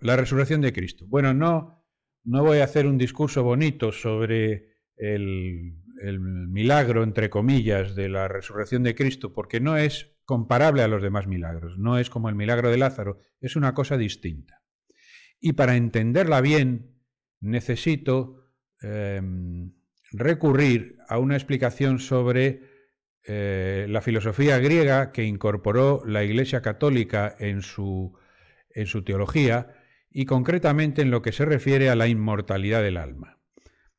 la resurrección de Cristo. Bueno, no, no voy a hacer un discurso bonito sobre el, milagro, entre comillas, de la resurrección de Cristo, porque no es comparable a los demás milagros, no es como el milagro de Lázaro, es una cosa distinta. Y para entenderla bien, necesito em, recurrir a una explicación sobre eh, la filosofía griega que incorporó la Iglesia Católica en su, en su teología y concretamente en lo que se refiere a la inmortalidad del alma.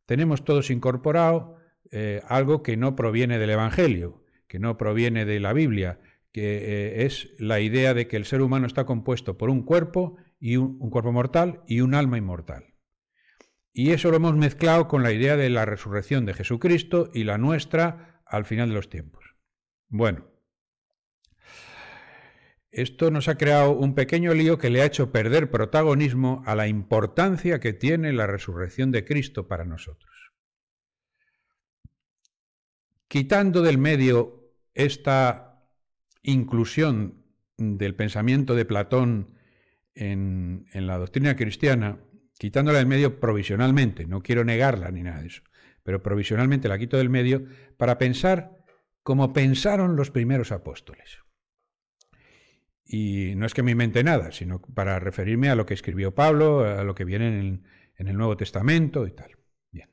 Tenemos todos incorporado eh, algo que no proviene del Evangelio, que no proviene de la Biblia, que eh, es la idea de que el ser humano está compuesto por un cuerpo y un cuerpo mortal y un alma inmortal. Y eso lo hemos mezclado con la idea de la resurrección de Jesucristo y la nuestra al final de los tiempos. Bueno, esto nos ha creado un pequeño lío que le ha hecho perder protagonismo a la importancia que tiene la resurrección de Cristo para nosotros. Quitando del medio esta inclusión del pensamiento de Platón en, la doctrina cristiana, quitándola del medio provisionalmente, no quiero negarla ni nada de eso, pero provisionalmente la quito del medio para pensar como pensaron los primeros apóstoles. Y no es que me invente nada, sino para referirme a lo que escribió Pablo, a lo que viene en el, en el Nuevo Testamento y tal. Bien.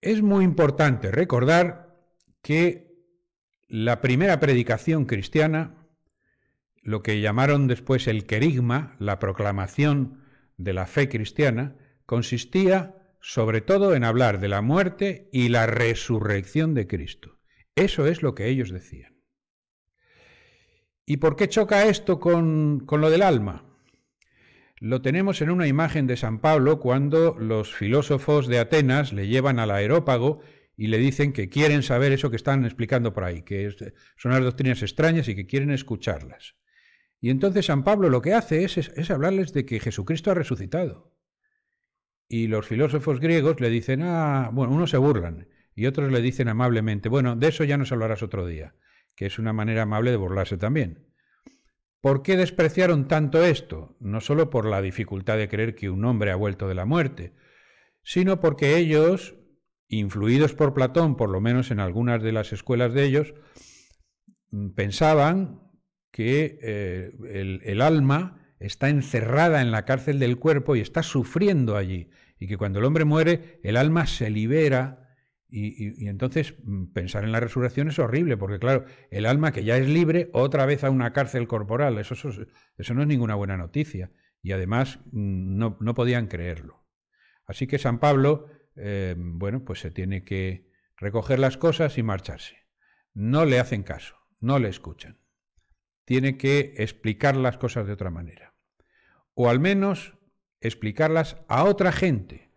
Es muy importante recordar que la primera predicación cristiana, lo que llamaron después el querigma, la proclamación de la fe cristiana, consistía sobre todo en hablar de la muerte y la resurrección de Cristo. Eso es lo que ellos decían. ¿Y por qué choca esto con, lo del alma? Lo tenemos en una imagen de San Pablo cuando los filósofos de Atenas le llevan al aerópago y le dicen que quieren saber eso que están explicando por ahí, que son las doctrinas extrañas y que quieren escucharlas. Y entonces San Pablo lo que hace es, hablarles de que Jesucristo ha resucitado. Y los filósofos griegos le dicen, ah, bueno, unos se burlan y otros le dicen amablemente, bueno, de eso ya nos hablarás otro día que es una manera amable de burlarse también. ¿Por qué despreciaron tanto esto? No solo por la dificultad de creer que un hombre ha vuelto de la muerte, sino porque ellos, influidos por Platón, por lo menos en algunas de las escuelas de ellos, mm, pensaban que eh, el alma está encerrada en la cárcel del cuerpo y está sufriendo allí, y que cuando el hombre muere, el alma se libera y, entonces mm, pensar en la resurrección es horrible, porque claro, el alma que ya es libre, otra vez a una cárcel corporal, eso, no es ninguna buena noticia. Y además mm, no, podían creerlo. Así que San Pablo, eh, bueno, pues se tiene que recoger las cosas y marcharse. No le hacen caso, no le escuchan. Tiene que explicar las cosas de otra manera. O al menos explicarlas a otra gente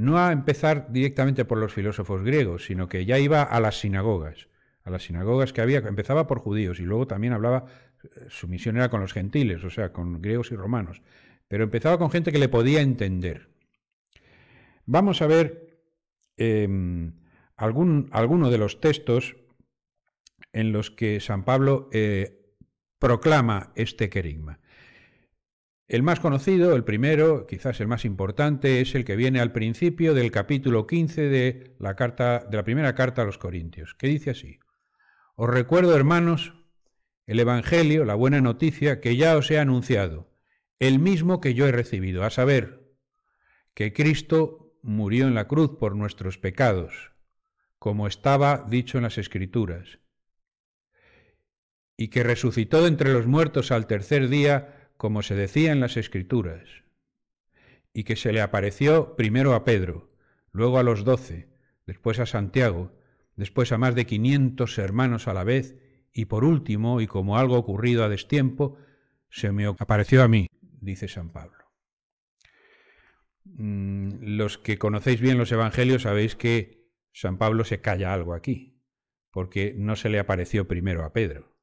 no a empezar directamente por los filósofos griegos, sino que ya iba a las sinagogas, a las sinagogas que había, empezaba por judíos y luego también hablaba, eh, su misión era con los gentiles, o sea, con griegos y romanos, pero empezaba con gente que le podía entender. Vamos a ver em, algunos alguno de los textos en los que San Pablo eh, proclama este querigma. El más conocido, el primero, quizás el más importante, es el que viene al principio del capítulo 15 de la, carta, de la primera carta a los Corintios, que dice así, Os recuerdo, hermanos, el Evangelio, la buena noticia, que ya os he anunciado, el mismo que yo he recibido, a saber, que Cristo murió en la cruz por nuestros pecados, como estaba dicho en las Escrituras, y que resucitó de entre los muertos al tercer día, como se decía en las Escrituras, y que se le apareció primero a Pedro, luego a los doce, después a Santiago, después a más de quinientos hermanos a la vez, y por último, y como algo ocurrido a destiempo, se me apareció a mí, dice San Pablo. Mm, los que conocéis bien los Evangelios sabéis que San Pablo se calla algo aquí, porque no se le apareció primero a Pedro.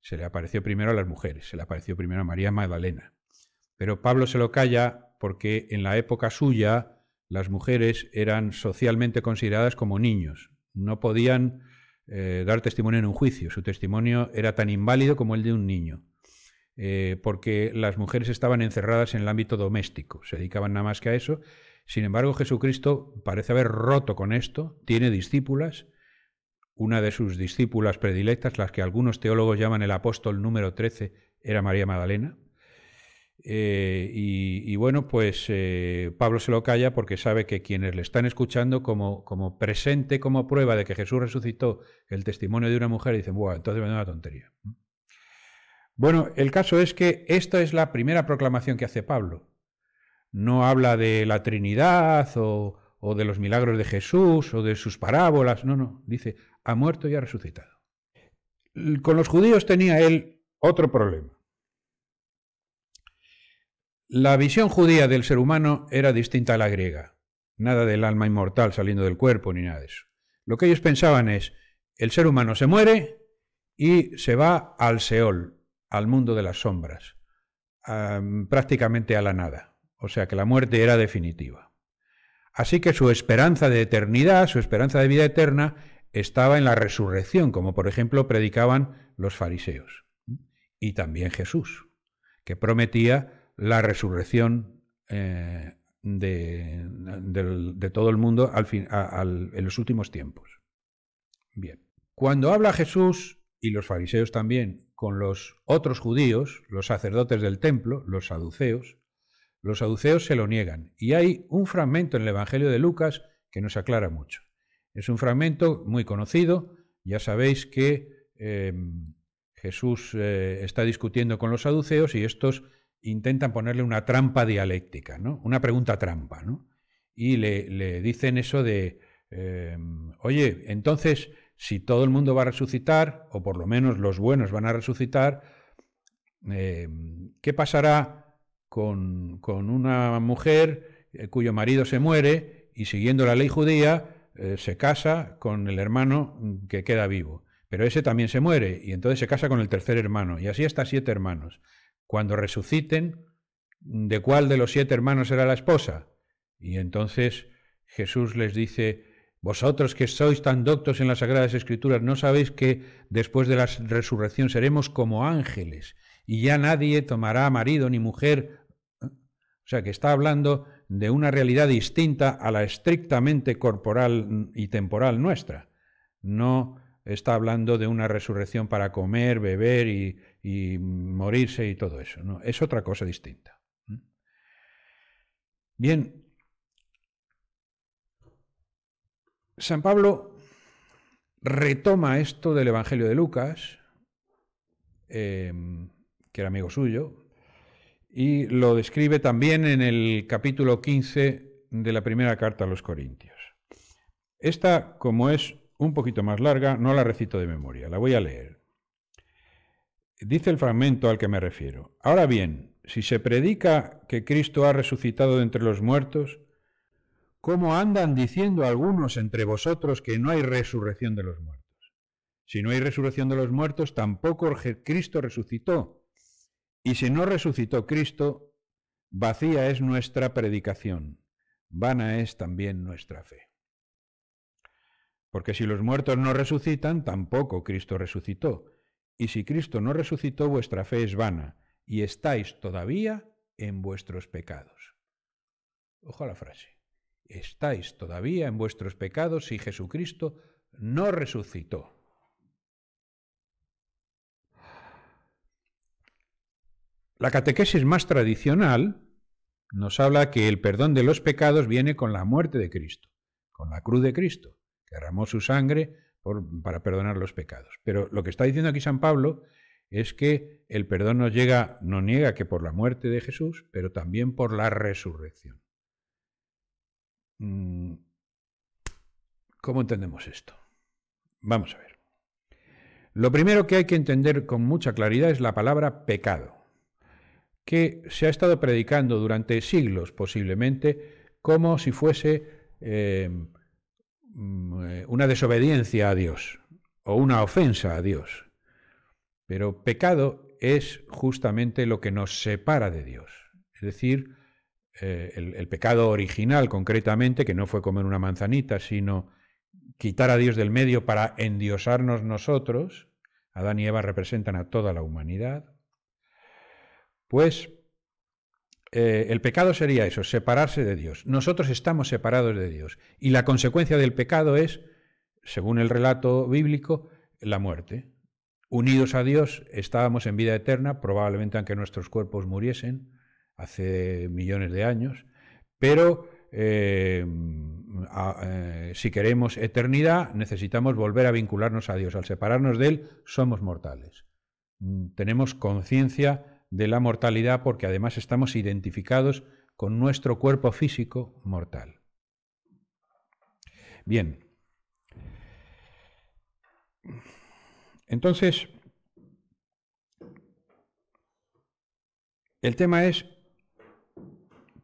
Se le apareció primero a las mujeres, se le apareció primero a María Magdalena. Pero Pablo se lo calla porque en la época suya las mujeres eran socialmente consideradas como niños. No podían eh, dar testimonio en un juicio. Su testimonio era tan inválido como el de un niño. Eh, porque las mujeres estaban encerradas en el ámbito doméstico, se dedicaban nada más que a eso. Sin embargo, Jesucristo parece haber roto con esto, tiene discípulas, una de sus discípulas predilectas, las que algunos teólogos llaman el apóstol número 13, era María Magdalena. Eh, y, bueno, pues eh, Pablo se lo calla porque sabe que quienes le están escuchando como, como presente, como prueba de que Jesús resucitó el testimonio de una mujer, dicen, bueno, entonces me da una tontería. Bueno, el caso es que esta es la primera proclamación que hace Pablo. No habla de la Trinidad o, o de los milagros de Jesús o de sus parábolas, no, no, dice, ha muerto y ha resucitado. Con los judíos tenía él otro problema. La visión judía del ser humano era distinta a la griega, nada del alma inmortal saliendo del cuerpo ni nada de eso. Lo que ellos pensaban es, el ser humano se muere y se va al Seol, al mundo de las sombras, prácticamente a la nada. O sea que la muerte era definitiva. Así que su esperanza de eternidad, su esperanza de vida eterna, estaba en la resurrección, como por ejemplo predicaban los fariseos. Y también Jesús, que prometía la resurrección eh, de, todo el mundo en los últimos tiempos. Bien. Cuando habla Jesús, y los fariseos también, con los otros judíos, los sacerdotes del templo, los saduceos, los saduceos se lo niegan y hay un fragmento en el Evangelio de Lucas que nos aclara mucho. Es un fragmento muy conocido, ya sabéis que em, Jesús eh, está discutiendo con los saduceos y estos intentan ponerle una trampa dialéctica, ¿no? una pregunta trampa. ¿no? Y le, dicen eso de, em, oye, entonces, si todo el mundo va a resucitar, o por lo menos los buenos van a resucitar, em, ¿qué pasará con, una mujer eh, cuyo marido se muere y siguiendo la ley judía eh, se casa con el hermano mm, que queda vivo. Pero ese también se muere y entonces se casa con el tercer hermano. Y así hasta siete hermanos. Cuando resuciten, ¿de cuál de los siete hermanos será la esposa? Y entonces Jesús les dice, vosotros que sois tan doctos en las Sagradas Escrituras, ¿no sabéis que después de la resurrección seremos como ángeles? Y ya nadie tomará marido ni mujer o sea, que está hablando de una realidad distinta a la estrictamente corporal y temporal nuestra. No está hablando de una resurrección para comer, beber y, morirse y todo eso. Es otra cosa distinta. Bien, San Pablo retoma esto del Evangelio de Lucas, eh, que era amigo suyo, y lo describe también en el capítulo 15 de la primera carta a los Corintios. Esta, como es un poquito más larga, no la recito de memoria, la voy a leer. Dice el fragmento al que me refiero. Ahora bien, si se predica que Cristo ha resucitado de entre los muertos, ¿cómo andan diciendo algunos entre vosotros que no hay resurrección de los muertos? Si no hay resurrección de los muertos, tampoco Cristo resucitó. Y si no resucitó Cristo, vacía es nuestra predicación, vana es también nuestra fe. Porque si los muertos no resucitan, tampoco Cristo resucitó. Y si Cristo no resucitó, vuestra fe es vana, y estáis todavía en vuestros pecados. Ojo a la frase. Estáis todavía en vuestros pecados si Jesucristo no resucitó. La catequesis más tradicional nos habla que el perdón de los pecados viene con la muerte de Cristo, con la cruz de Cristo, que derramó su sangre para perdonar los pecados. Pero lo que está diciendo aquí San Pablo es que el perdón no llega, no niega que por la muerte de Jesús, pero también por la resurrección. Mm, ¿Cómo entendemos esto? Vamos a ver. Lo primero que hay que entender con mucha claridad es la palabra pecado que se ha estado predicando durante siglos posiblemente como si fuese em, mm, eh, una desobediencia a Dios o una ofensa a Dios. Pero pecado es justamente lo que nos separa de Dios. Es decir, eh, el, pecado original concretamente, que no fue comer una manzanita, sino quitar a Dios del medio para endiosarnos nosotros. Adán y Eva representan a toda la humanidad. Pues eh, el pecado sería eso, separarse de Dios. Nosotros estamos separados de Dios. Y la consecuencia del pecado es, según el relato bíblico, la muerte. Unidos a Dios estábamos en vida eterna, probablemente aunque nuestros cuerpos muriesen hace millones de años, pero eh, eh, si queremos eternidad necesitamos volver a vincularnos a Dios. Al separarnos de Él somos mortales. Mm, tenemos conciencia de la mortalidad porque además estamos identificados con nuestro cuerpo físico mortal. Bien. Entonces, el tema es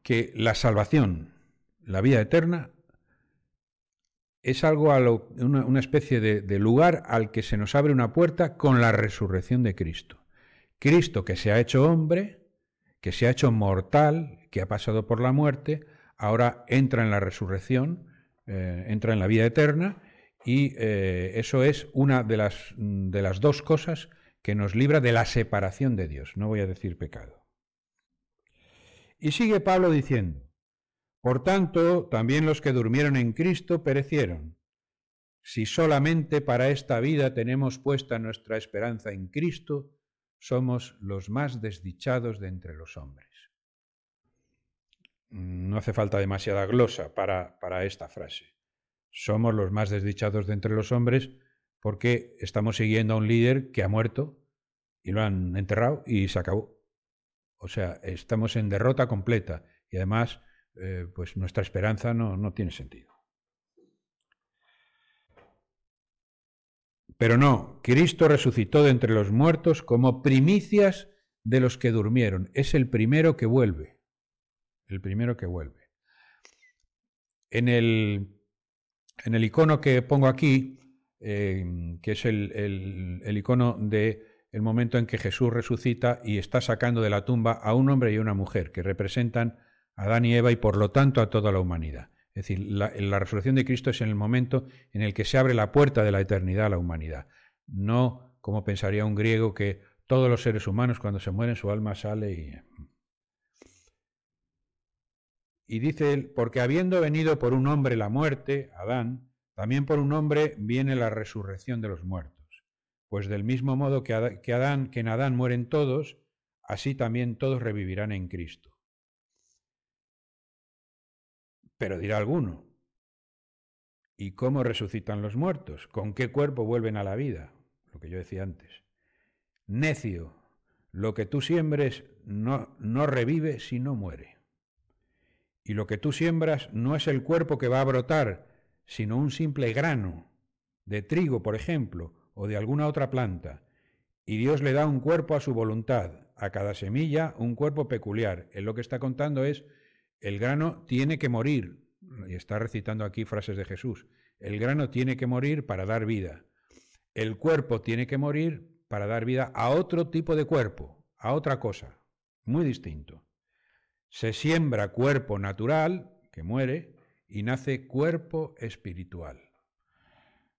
que la salvación, la vida eterna, es algo a una, especie de lugar al que se nos abre una puerta con la resurrección de Cristo. Cristo que se ha hecho hombre, que se ha hecho mortal, que ha pasado por la muerte, ahora entra en la resurrección, eh, entra en la vida eterna, y eh, eso es una de las, de las dos cosas que nos libra de la separación de Dios, no voy a decir pecado. Y sigue Pablo diciendo, por tanto, también los que durmieron en Cristo perecieron. Si solamente para esta vida tenemos puesta nuestra esperanza en Cristo, somos los más desdichados de entre los hombres. No hace falta demasiada glosa para, esta frase. Somos los más desdichados de entre los hombres porque estamos siguiendo a un líder que ha muerto y lo han enterrado y se acabó. O sea, estamos en derrota completa y además eh, pues nuestra esperanza no tiene sentido. Pero no, Cristo resucitó de entre los muertos como primicias de los que durmieron. Es el primero que vuelve. El primero que vuelve. En el, en el icono que pongo aquí, eh, que es el, el, icono del el momento en que Jesús resucita y está sacando de la tumba a un hombre y una mujer, que representan a Adán y Eva y por lo tanto a toda la humanidad. Es decir, la, resurrección de Cristo es en el momento en el que se abre la puerta de la eternidad a la humanidad. No como pensaría un griego que todos los seres humanos cuando se mueren su alma sale y... Y dice él, porque habiendo venido por un hombre la muerte, Adán, también por un hombre viene la resurrección de los muertos. Pues del mismo modo que, Adán, que en Adán mueren todos, así también todos revivirán en Cristo Pero dirá alguno, ¿y cómo resucitan los muertos? ¿Con qué cuerpo vuelven a la vida? Lo que yo decía antes. Necio, lo que tú siembres no, revive si no muere. Y lo que tú siembras no es el cuerpo que va a brotar, sino un simple grano de trigo, por ejemplo, o de alguna otra planta. Y Dios le da un cuerpo a su voluntad, a cada semilla un cuerpo peculiar. Él lo que está contando es el grano tiene que morir, y está recitando aquí frases de Jesús, el grano tiene que morir para dar vida. El cuerpo tiene que morir para dar vida a otro tipo de cuerpo, a otra cosa, muy distinto. Se siembra cuerpo natural, que muere, y nace cuerpo espiritual.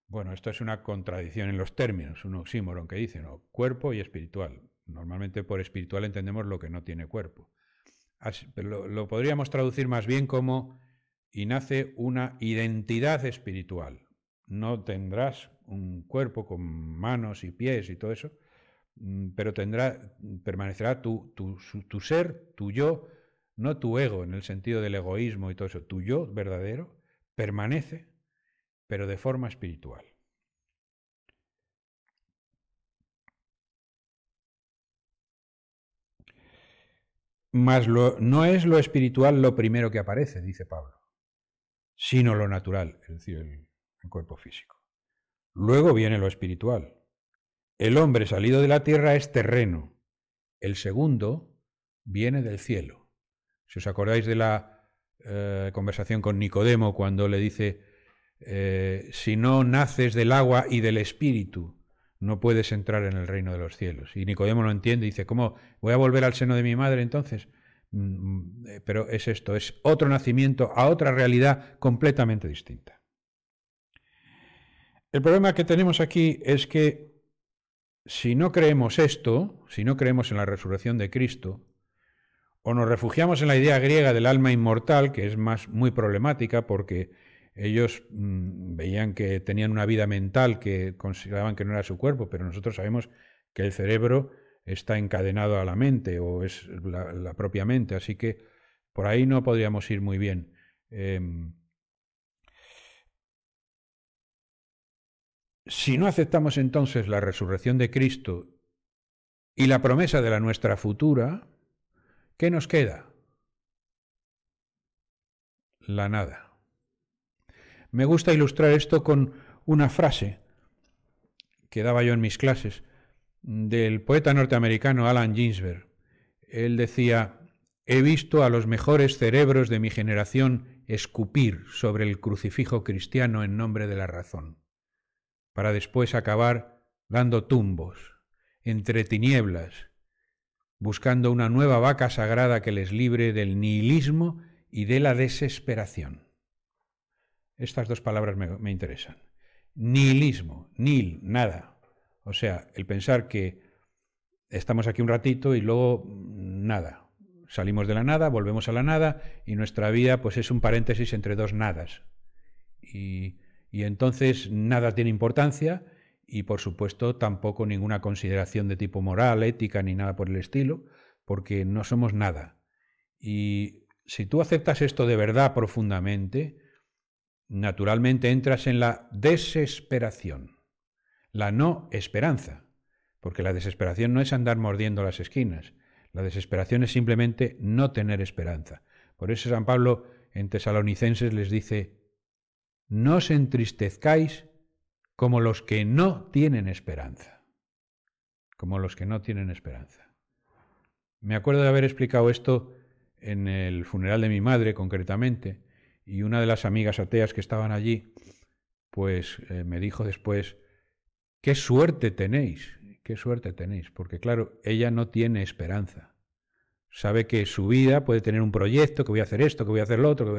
Bueno, esto es una contradicción en los términos, un oxímoron que dice, ¿no? cuerpo y espiritual. Normalmente por espiritual entendemos lo que no tiene cuerpo lo, podríamos traducir más bien como y nace una identidad espiritual. No tendrás un cuerpo con manos y pies y todo eso, mm, pero tendrá, permanecerá tu, tu ser, tu yo, no tu ego en el sentido del egoísmo y todo eso, tu yo verdadero permanece, pero de forma espiritual. Mas lo, no es lo espiritual lo primero que aparece, dice Pablo, sino lo natural, es decir, el, cuerpo físico. Luego viene lo espiritual. El hombre salido de la tierra es terreno. El segundo viene del cielo. Si os acordáis de la eh, conversación con Nicodemo cuando le dice, eh, si no naces del agua y del espíritu, no puedes entrar en el reino de los cielos. Y Nicodemo lo entiende y dice, ¿cómo voy a volver al seno de mi madre entonces? Mm, mm, eh, pero es esto, es otro nacimiento a otra realidad completamente distinta. El problema que tenemos aquí es que si no creemos esto, si no creemos en la resurrección de Cristo, o nos refugiamos en la idea griega del alma inmortal, que es más muy problemática porque ellos mm, veían que tenían una vida mental que consideraban que no era su cuerpo, pero nosotros sabemos que el cerebro está encadenado a la mente o es la, propia mente, así que por ahí no podríamos ir muy bien. Em, si no aceptamos entonces la resurrección de Cristo y la promesa de la nuestra futura, ¿qué nos queda? La nada. Me gusta ilustrar esto con una frase que daba yo en mis clases del poeta norteamericano Alan Ginsberg. Él decía, he visto a los mejores cerebros de mi generación escupir sobre el crucifijo cristiano en nombre de la razón, para después acabar dando tumbos, entre tinieblas, buscando una nueva vaca sagrada que les libre del nihilismo y de la desesperación. Estas dos palabras me, interesan. Nihilismo, nil, nada. O sea, el pensar que estamos aquí un ratito y luego mm, nada. Salimos de la nada, volvemos a la nada y nuestra vida pues es un paréntesis entre dos nadas. y entonces nada tiene importancia y por supuesto tampoco ninguna consideración de tipo moral, ética ni nada por el estilo, porque no somos nada. Y si tú aceptas esto de verdad profundamente, naturalmente entras en la desesperación, la no esperanza, porque la desesperación no es andar mordiendo las esquinas, la desesperación es simplemente no tener esperanza. Por eso San Pablo en Tesalonicenses les dice, no os entristezcáis como los que no tienen esperanza, como los que no tienen esperanza. Me acuerdo de haber explicado esto en el funeral de mi madre concretamente, y una de las amigas ateas que estaban allí, pues eh, me dijo después, qué suerte tenéis, qué suerte tenéis, porque claro, ella no tiene esperanza. Sabe que su vida puede tener un proyecto, que voy a hacer esto, que voy a hacer lo otro,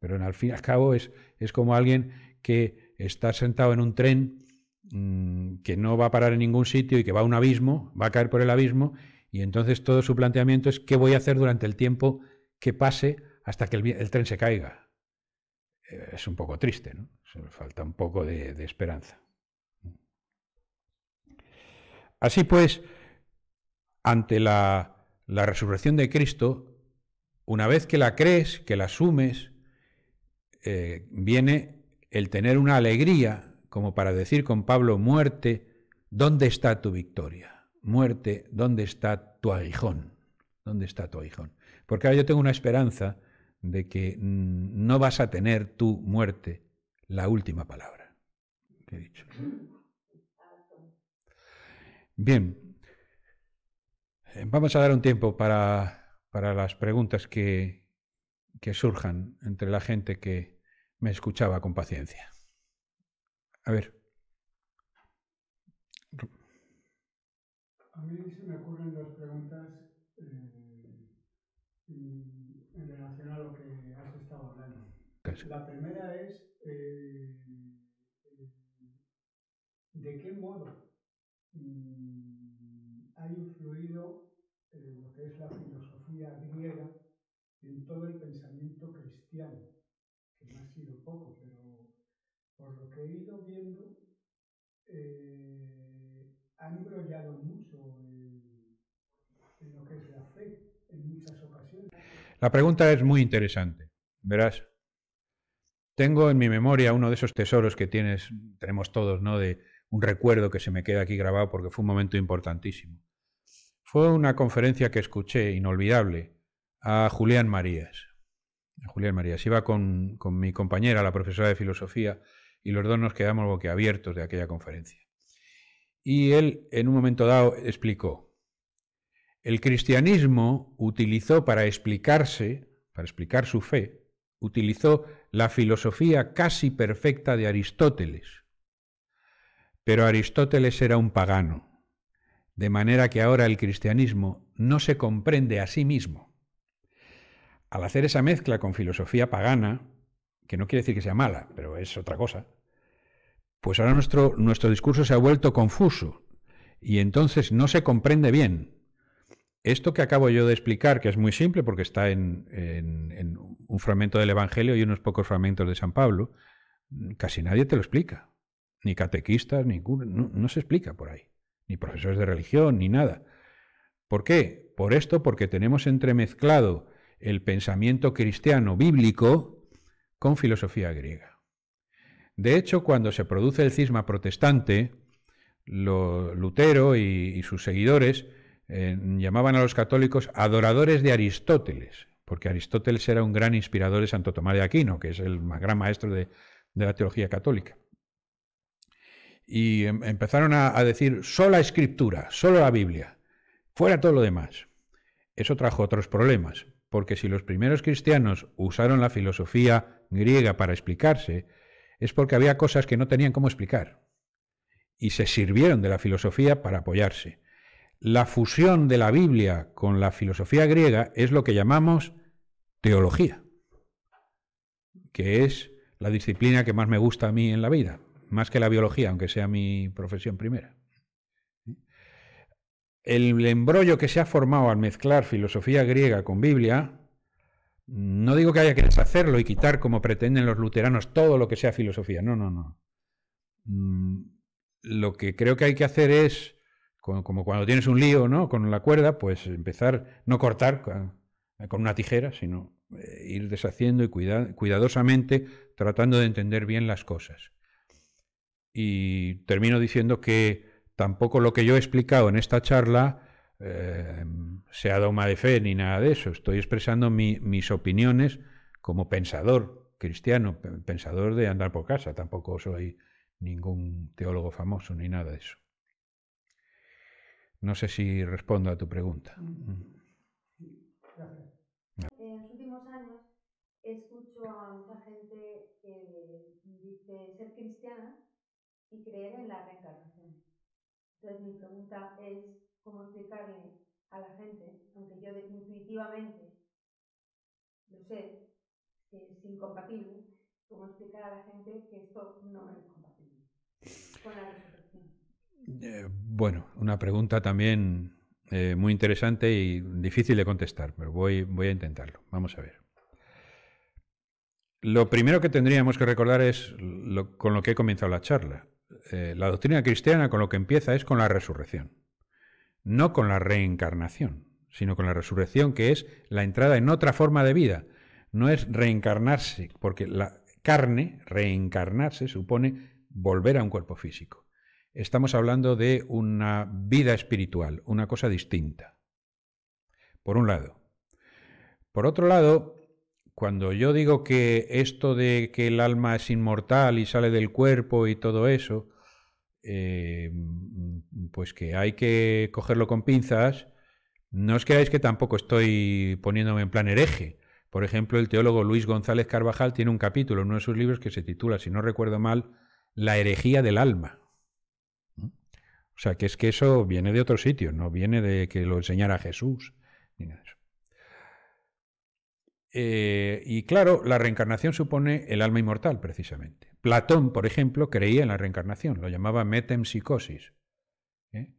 pero al fin y al cabo es, es como alguien que está sentado en un tren mm, que no va a parar en ningún sitio y que va a un abismo, va a caer por el abismo, y entonces todo su planteamiento es qué voy a hacer durante el tiempo que pase hasta que el tren se caiga. Eh, es un poco triste, ¿no? falta un poco de, esperanza. Así pues, ante la, resurrección de Cristo, una vez que la crees, que la asumes, eh, viene el tener una alegría, como para decir con Pablo, muerte, ¿dónde está tu victoria? Muerte, ¿dónde está tu aguijón? ¿Dónde está tu aguijón? Porque ahora yo tengo una esperanza de que mm, no vas a tener tu muerte la última palabra. Bien, eh, vamos a dar un tiempo para, para las preguntas que, surjan entre la gente que me escuchaba con paciencia. A ver. La primera es eh, de qué modo mm, ha influido eh, lo que es la filosofía griega en todo el pensamiento cristiano, que no ha sido poco, pero por lo que he ido viendo, eh, ha embrollado mucho en lo que es la fe en muchas ocasiones. La pregunta es muy interesante, verás. Tengo en mi memoria uno de esos tesoros que tienes, tenemos todos, ¿no? De un recuerdo que se me queda aquí grabado porque fue un momento importantísimo. Fue una conferencia que escuché, inolvidable, a Julián Marías. Julián Marías. Iba con, con mi compañera, la profesora de filosofía, y los dos nos quedamos boquiabiertos de aquella conferencia. Y él, en un momento dado, explicó. El cristianismo utilizó para explicarse, para explicar su fe, utilizó la filosofía casi perfecta de Aristóteles. Pero Aristóteles era un pagano, de manera que ahora el cristianismo no se comprende a sí mismo. Al hacer esa mezcla con filosofía pagana, que no quiere decir que sea mala, pero es otra cosa, pues ahora nuestro, nuestro discurso se ha vuelto confuso y entonces no se comprende bien. Esto que acabo yo de explicar, que es muy simple porque está en, en un fragmento del Evangelio y unos pocos fragmentos de San Pablo, casi nadie te lo explica. Ni catequistas, ni no, se explica por ahí. Ni profesores de religión, ni nada. ¿Por qué? Por esto, porque tenemos entremezclado el pensamiento cristiano bíblico con filosofía griega. De hecho, cuando se produce el cisma protestante, lo, Lutero y, sus seguidores eh, llamaban a los católicos adoradores de Aristóteles porque Aristóteles era un gran inspirador de Santo Tomás de Aquino, que es el gran maestro de, la teología católica. Y em, empezaron a, a, decir, sola escritura, solo la Biblia, fuera todo lo demás. Eso trajo otros problemas, porque si los primeros cristianos usaron la filosofía griega para explicarse, es porque había cosas que no tenían cómo explicar. Y se sirvieron de la filosofía para apoyarse. La fusión de la Biblia con la filosofía griega es lo que llamamos teología, que es la disciplina que más me gusta a mí en la vida, más que la biología, aunque sea mi profesión primera. El embrollo que se ha formado al mezclar filosofía griega con Biblia, no digo que haya que deshacerlo y quitar, como pretenden los luteranos, todo lo que sea filosofía, no, no, no. Mm, lo que creo que hay que hacer es como, cuando tienes un lío ¿no? con la cuerda, pues empezar, no cortar ah, con, una tijera, sino eh, ir deshaciendo y cuidadosamente tratando de entender bien las cosas. Y termino diciendo que tampoco lo que yo he explicado en esta charla eh, sea dogma de fe ni nada de eso. Estoy expresando mis opiniones como pensador cristiano, pensador de andar por casa. Tampoco soy ningún teólogo famoso ni nada de eso. No sé si respondo a tu pregunta. Mm. En los últimos años escucho a mucha gente que dice ser cristiana y creer en la reencarnación. Entonces mi pregunta es cómo explicarle a la gente, aunque yo definitivamente lo sé, que es incompatible, cómo explicar a la gente que esto no es compatible con la eh, bueno, una pregunta también eh, muy interesante y difícil de contestar, pero voy, a intentarlo. Vamos a ver. Lo primero que tendríamos que recordar es con lo que he comenzado la charla. Eh, la doctrina cristiana con lo que empieza es con la resurrección, no con la reencarnación, sino con la resurrección que es la entrada en otra forma de vida. No es reencarnarse, porque la carne, reencarnarse, supone volver a un cuerpo físico estamos hablando de una vida espiritual, una cosa distinta. Por un lado. Por otro lado, cuando yo digo que esto de que el alma es inmortal y sale del cuerpo y todo eso, eh, pues que hay que cogerlo con pinzas, no os creáis que tampoco estoy poniéndome en plan hereje. Por ejemplo, el teólogo Luis González Carvajal tiene un capítulo en uno de sus libros que se titula, si no recuerdo mal, La herejía del alma. O sea, que es que eso viene de otro sitio, no viene de que lo enseñara Jesús, ni nada eh, y claro, la reencarnación supone el alma inmortal, precisamente. Platón, por ejemplo, creía en la reencarnación, lo llamaba metempsicosis. ¿eh?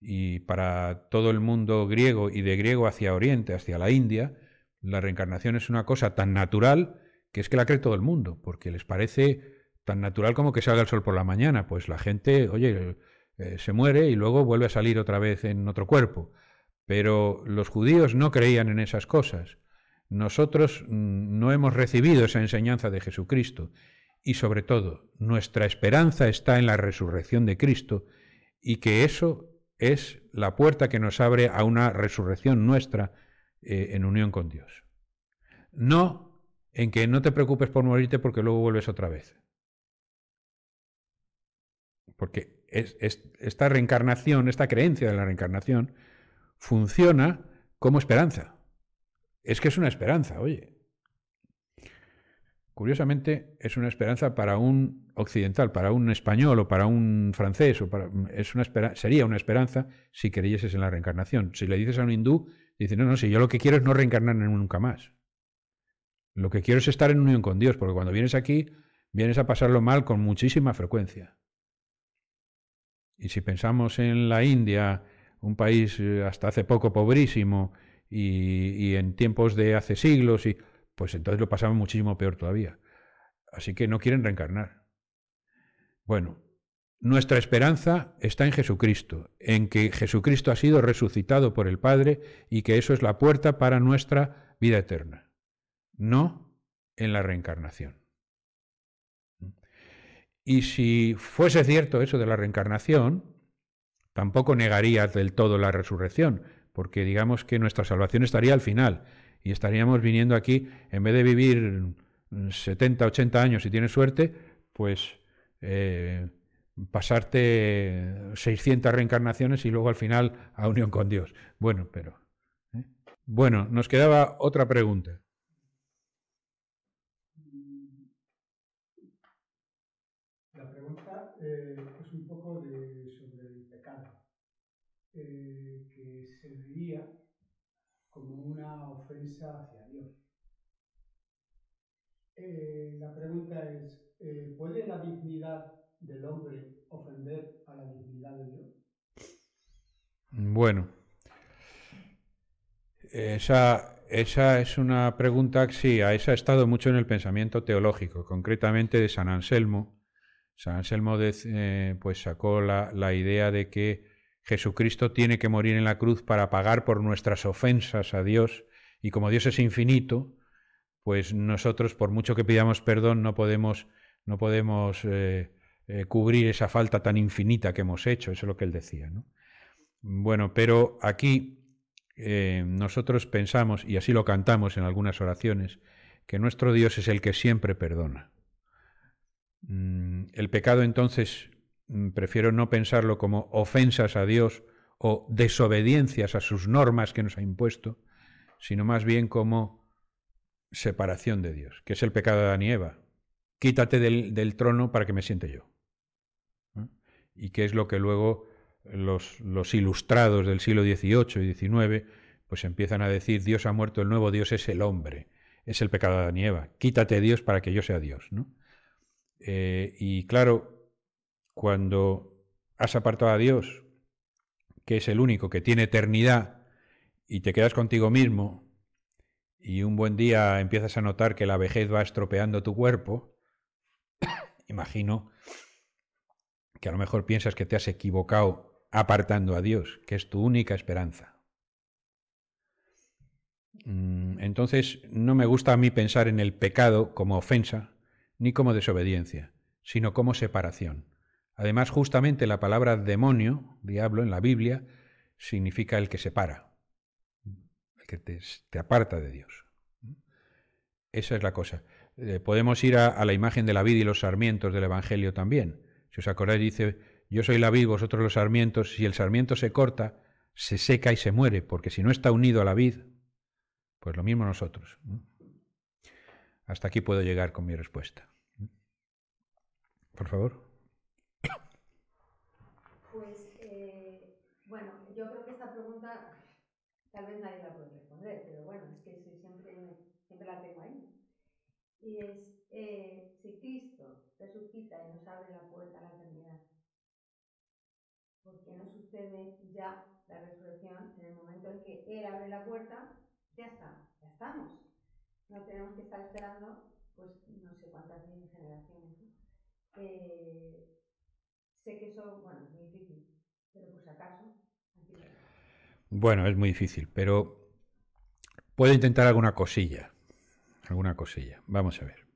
Y para todo el mundo griego y de griego hacia Oriente, hacia la India, la reencarnación es una cosa tan natural que es que la cree todo el mundo, porque les parece tan natural como que salga el sol por la mañana. Pues la gente, oye, eh, se muere y luego vuelve a salir otra vez en otro cuerpo. Pero los judíos no creían en esas cosas. Nosotros mm, no hemos recibido esa enseñanza de Jesucristo y sobre todo nuestra esperanza está en la resurrección de Cristo y que eso es la puerta que nos abre a una resurrección nuestra eh, en unión con Dios. No en que no te preocupes por morirte porque luego vuelves otra vez. Porque esta reencarnación, esta creencia de la reencarnación, funciona como esperanza. Es que es una esperanza, oye. Curiosamente, es una esperanza para un occidental, para un español o para un francés, o para, es una sería una esperanza si creyeses en la reencarnación. Si le dices a un hindú, dice, no, no, si yo lo que quiero es no reencarnar nunca más. Lo que quiero es estar en unión con Dios, porque cuando vienes aquí, vienes a pasarlo mal con muchísima frecuencia. Y si pensamos en la India, un país eh, hasta hace poco pobrísimo y, en tiempos de hace siglos, y, pues entonces lo pasaban muchísimo peor todavía. Así que no quieren reencarnar. Bueno, nuestra esperanza está en Jesucristo, en que Jesucristo ha sido resucitado por el Padre y que eso es la puerta para nuestra vida eterna, no en la reencarnación. Y si fuese cierto eso de la reencarnación, tampoco negaría del todo la resurrección, porque digamos que nuestra salvación estaría al final y estaríamos viniendo aquí, en vez de vivir 70, mm, 80 años si tienes suerte, pues eh, pasarte 600 reencarnaciones y luego al final a unión con Dios. Bueno, pero... ¿eh? Bueno, nos quedaba otra pregunta. Eh, es un poco de, sobre el pecado, eh, que se como una ofensa hacia Dios. Eh, la pregunta es, ¿puede la dignidad del hombre ofender a la dignidad de Dios? Bueno, esa, esa, es una pregunta que sí, a esa ha estado mucho en el pensamiento teológico, concretamente de San Anselmo, San Anselmo eh, pues sacó la, la, idea de que Jesucristo tiene que morir en la cruz para pagar por nuestras ofensas a Dios, y como Dios es infinito, pues nosotros, por mucho que pidamos perdón, no podemos, no podemos eh, eh, cubrir esa falta tan infinita que hemos hecho, eso es lo que él decía. Bueno, pero aquí nosotros pensamos, y así lo cantamos en algunas oraciones, que nuestro Dios es el que siempre perdona. Mm, el pecado entonces mm, prefiero no pensarlo como ofensas a Dios o desobediencias a sus normas que nos ha impuesto, sino más bien como separación de Dios, que es el pecado de Adán y Eva. Quítate del, trono para que me siente yo. Y que es lo que luego los, los ilustrados del siglo XVIII y XIX pues empiezan a decir, Dios ha muerto, el nuevo Dios es el hombre, es el pecado de Adán y Eva. Quítate Dios para que yo sea Dios. ¿no? Eh, y claro, cuando has apartado a Dios, que es el único que tiene eternidad, y te quedas contigo mismo, y un buen día empiezas a notar que la vejez va estropeando tu cuerpo, imagino que a lo mejor piensas que te has equivocado apartando a Dios, que es tu única esperanza. Mm, entonces, no me gusta a mí pensar en el pecado como ofensa, ni como desobediencia, sino como separación. Además, justamente la palabra demonio, diablo, en la Biblia, significa el que separa, el que te, aparta de Dios. Esa es la cosa. Eh, podemos ir a, a, la imagen de la vid y los sarmientos del Evangelio también. Si os acordáis, dice, yo soy la vid, vosotros los sarmientos, si el sarmiento se corta, se seca y se muere, porque si no está unido a la vid, pues lo mismo nosotros. Hasta aquí puedo llegar con mi respuesta por favor. Pues, eh, bueno, yo creo que esta pregunta tal vez nadie la puede responder, pero bueno, es que siempre, siempre la tengo ahí. Y es, eh, si Cristo resucita y nos abre la puerta a la eternidad, ¿por qué no sucede ya la resurrección en el momento en que Él abre la puerta? Ya está, ya estamos. No tenemos que estar esperando, pues no sé cuántas generaciones eh, sé que bueno, es muy difícil, pero acaso, Bueno, es muy difícil, pero puedo intentar alguna cosilla. Alguna cosilla. Vamos a ver.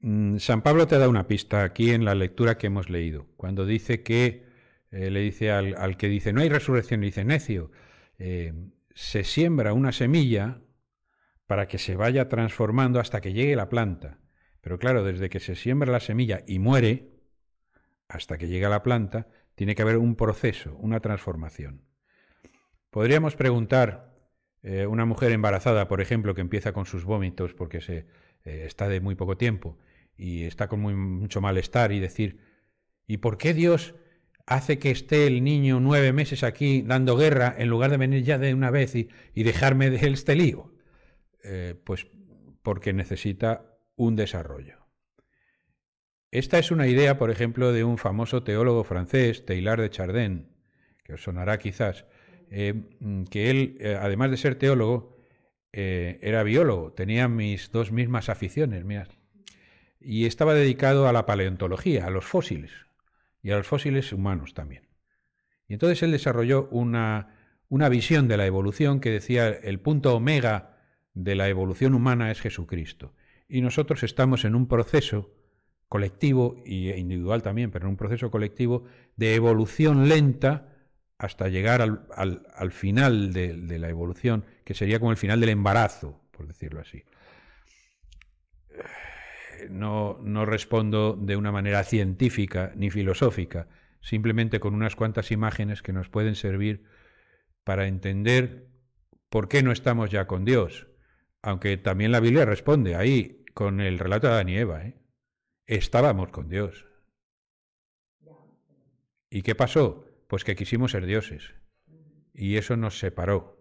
Mm, San Pablo te da una pista aquí en la lectura que hemos leído, cuando dice que eh, le dice al, que dice no hay resurrección, le dice necio, eh, se siembra una semilla para que se vaya transformando hasta que llegue la planta. Pero claro, desde que se siembra la semilla y muere, hasta que llega a la planta, tiene que haber un proceso, una transformación. Podríamos preguntar, eh, una mujer embarazada, por ejemplo, que empieza con sus vómitos porque se, eh, está de muy poco tiempo y está con mucho malestar y decir, ¿y por qué Dios hace que esté el niño nueve meses aquí dando guerra en lugar de venir ya de una vez y, dejarme de este lío? Eh, pues porque necesita un desarrollo. Esta es una idea, por ejemplo, de un famoso teólogo francés, Teilhard de Chardin, que os sonará quizás, eh, que él, eh, además de ser teólogo, eh, era biólogo, tenía mis dos mismas aficiones, mirad, y estaba dedicado a la paleontología, a los fósiles, y a los fósiles humanos también. Y entonces él desarrolló una, una visión de la evolución que decía el punto omega de la evolución humana es Jesucristo y nosotros estamos en un proceso colectivo e individual también, pero en un proceso colectivo de evolución lenta hasta llegar al, final de, la evolución, que sería como el final del embarazo, por decirlo así. No, no respondo de una manera científica ni filosófica, simplemente con unas cuantas imágenes que nos pueden servir para entender por qué no estamos ya con Dios. Aunque también la Biblia responde ahí, con el relato de Adán y Eva. ¿eh? Estábamos con Dios. ¿Y qué pasó? Pues que quisimos ser dioses. Y eso nos separó.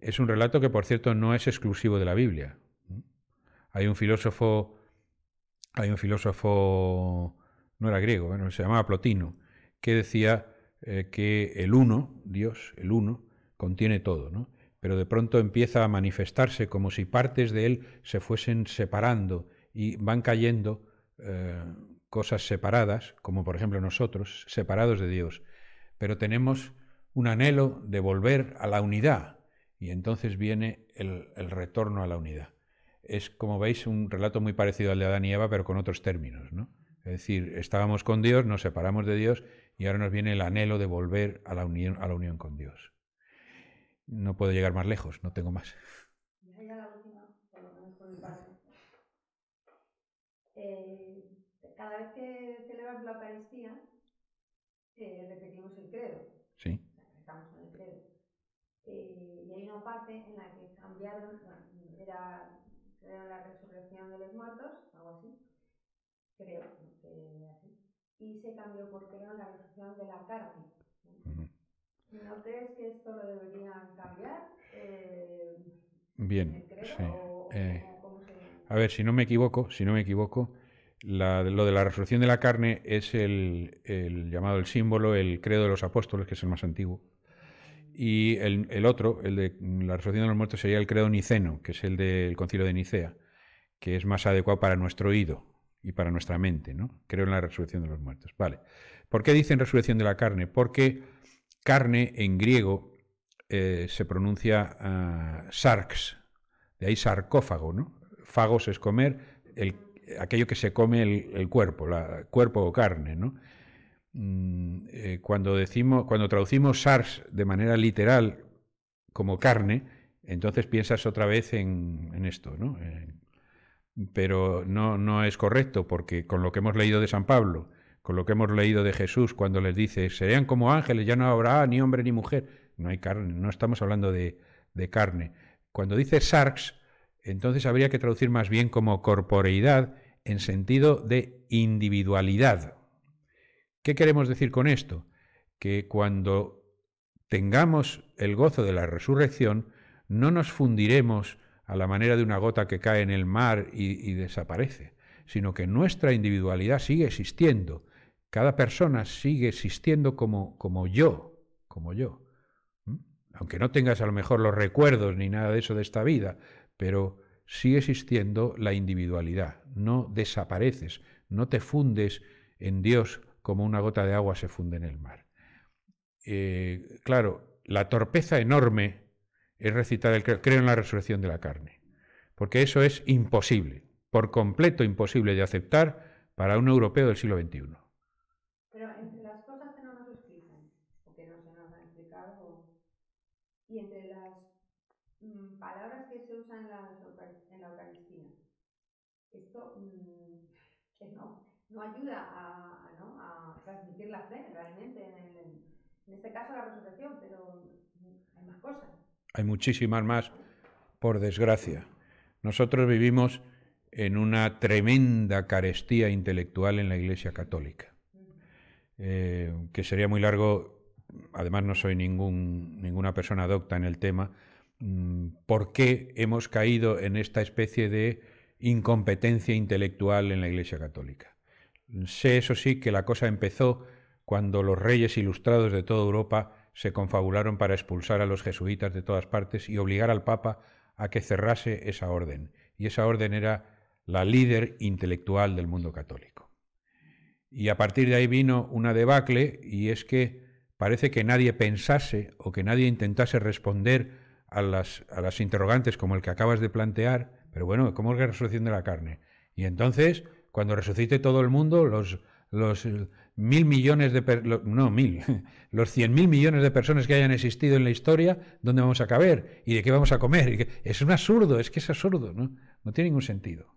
Es un relato que, por cierto, no es exclusivo de la Biblia. Hay un filósofo, hay un filósofo, no era griego, se llamaba Plotino, que decía eh, que el uno, Dios, el uno, contiene todo, ¿no? pero de pronto empieza a manifestarse como si partes de él se fuesen separando y van cayendo eh, cosas separadas, como por ejemplo nosotros, separados de Dios. Pero tenemos un anhelo de volver a la unidad y entonces viene el, retorno a la unidad. Es, como veis, un relato muy parecido al de Adán y Eva, pero con otros términos. ¿no? Es decir, estábamos con Dios, nos separamos de Dios y ahora nos viene el anhelo de volver a la unión con Dios no puedo llegar más lejos, no tengo más. la última, por lo menos eh, cada vez que celebramos la Eucaristía, eh, repetimos el credo. Sí. el credo. Eh, y hay una parte en la que cambiaron, era, la resurrección de los muertos, algo así, creo, Y se cambió porque era la resurrección de la carne. ¿No crees que esto lo cambiar? Bien, a ver, si no me equivoco, si no me equivoco, lo de la resurrección de la carne es el, llamado el símbolo, el credo de los apóstoles, que es el más antiguo. Y el, otro, el de la resurrección de los muertos, sería el credo niceno, que es el del concilio de Nicea, que es más adecuado para nuestro oído y para nuestra mente, ¿no? Creo en la resurrección de los muertos. Vale. ¿Por qué dicen resurrección de la carne? Porque Carne en griego eh, se pronuncia ah, sarx, de ahí sarcófago, ¿no? Fagos es comer, el, aquello que se come el, cuerpo, cuerpo o carne, mm, eh, cuando, decimos, cuando traducimos SARS de manera literal como carne, entonces piensas otra vez en, esto, ¿no? Eh, pero no, no es correcto, porque con lo que hemos leído de San Pablo, con lo que hemos leído de Jesús cuando les dice, serían como ángeles, ya no habrá ni hombre ni mujer. No hay carne, no estamos hablando de, de carne. Cuando dice sarx, entonces habría que traducir más bien como corporeidad en sentido de individualidad. ¿Qué queremos decir con esto? Que cuando tengamos el gozo de la resurrección, no nos fundiremos a la manera de una gota que cae en el mar y desaparece, sino que nuestra individualidad sigue existiendo cada persona sigue existiendo como, como yo, como yo. Aunque no tengas a lo mejor los recuerdos ni nada de eso de esta vida, pero sigue existiendo la individualidad. No desapareces, no te fundes en Dios como una gota de agua se funde en el mar. Eh, claro, la torpeza enorme es recitar el creo en la resurrección de la carne, porque eso es imposible, por completo imposible de aceptar para un europeo del siglo XXI. no ayuda a, transmitir la fe realmente, en, este caso la resurrección, pero hay más cosas. Hay muchísimas más, por desgracia. Nosotros vivimos en una tremenda carestía intelectual en la Iglesia Católica, eh, que sería muy largo, además no soy ningún, ninguna persona docta en el tema, mm, por qué hemos caído en esta especie de incompetencia intelectual en la Iglesia Católica. Sé eso sí que la cosa empezó cuando los reyes ilustrados de toda Europa se confabularon para expulsar a los jesuitas de todas partes y obligar al Papa a que cerrase esa orden. Y esa orden era la líder intelectual del mundo católico. Y a partir de ahí vino una debacle y es que parece que nadie pensase o que nadie intentase responder a las, interrogantes como el que acabas de plantear, pero bueno, ¿cómo es la resolución de la carne? Y entonces cuando resucite todo el mundo, los, los mil millones de mil, los cien mil millones de personas que hayan existido en la historia, ¿dónde vamos a caber? ¿Y de qué vamos a comer? Es un absurdo, es que es absurdo, ¿no? No tiene ningún sentido.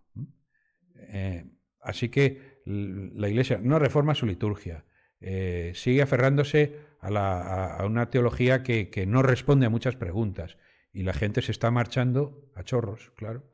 Eh, así que la Iglesia no reforma su liturgia, eh, sigue aferrándose a, una teología que no responde a muchas preguntas y la gente se está marchando a chorros, claro.